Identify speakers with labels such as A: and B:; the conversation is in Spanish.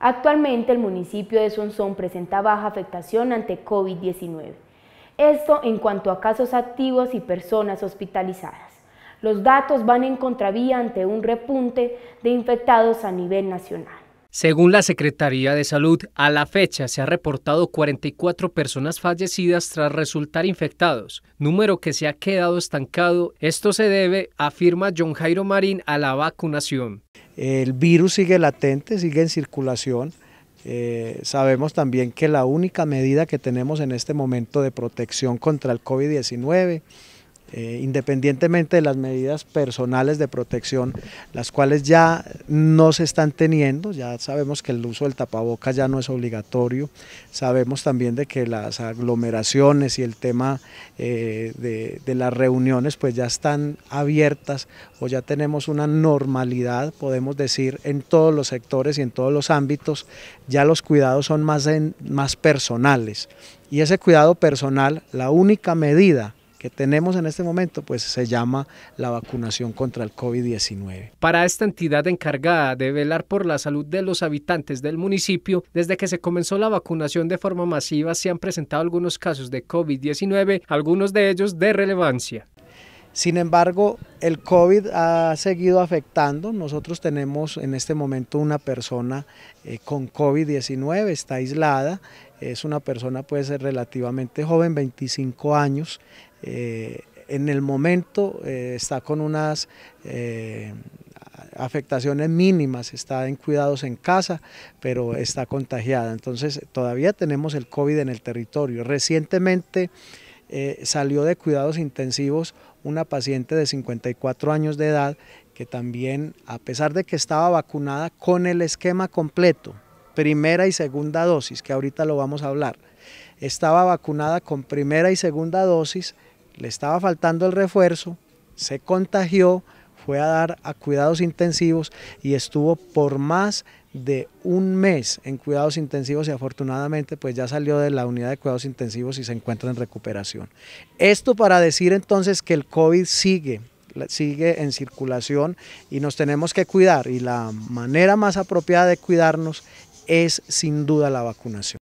A: Actualmente el municipio de Sonsón presenta baja afectación ante COVID-19. Esto en cuanto a casos activos y personas hospitalizadas. Los datos van en contravía ante un repunte de infectados a nivel nacional. Según la Secretaría de Salud, a la fecha se ha reportado 44 personas fallecidas tras resultar infectados, número que se ha quedado estancado. Esto se debe, afirma John Jairo Marín, a la vacunación.
B: El virus sigue latente, sigue en circulación. Eh, sabemos también que la única medida que tenemos en este momento de protección contra el COVID-19 eh, independientemente de las medidas personales de protección, las cuales ya no se están teniendo, ya sabemos que el uso del tapabocas ya no es obligatorio, sabemos también de que las aglomeraciones y el tema eh, de, las reuniones pues ya están abiertas o ya tenemos una normalidad, podemos decir, en todos los sectores y en todos los ámbitos, ya los cuidados son más, más personales. Y ese cuidado personal, la única medida que tenemos en este momento, pues se llama la vacunación contra el COVID-19.
A: Para esta entidad encargada de velar por la salud de los habitantes del municipio, desde que se comenzó la vacunación de forma masiva se han presentado algunos casos de COVID-19, algunos de ellos de relevancia.
B: Sin embargo, el COVID ha seguido afectando. Nosotros tenemos en este momento una persona eh, con COVID-19, está aislada, es una persona pues relativamente joven, 25 años, eh, en el momento eh, está con unas eh, afectaciones mínimas, está en cuidados en casa, pero está contagiada. Entonces todavía tenemos el COVID en el territorio. Recientemente salió de cuidados intensivos una paciente de 54 años de edad que también, a pesar de que estaba vacunada con el esquema completo, primera y segunda dosis, que ahorita lo vamos a hablar, estaba vacunada con primera y segunda dosis, le estaba faltando el refuerzo, se contagió, fue a dar a cuidados intensivos y estuvo por más de un mes en cuidados intensivos y afortunadamente pues ya salió de la unidad de cuidados intensivos y se encuentra en recuperación. Esto para decir entonces que el COVID sigue, sigue en circulación y nos tenemos que cuidar y la manera más apropiada de cuidarnos es sin duda la vacunación.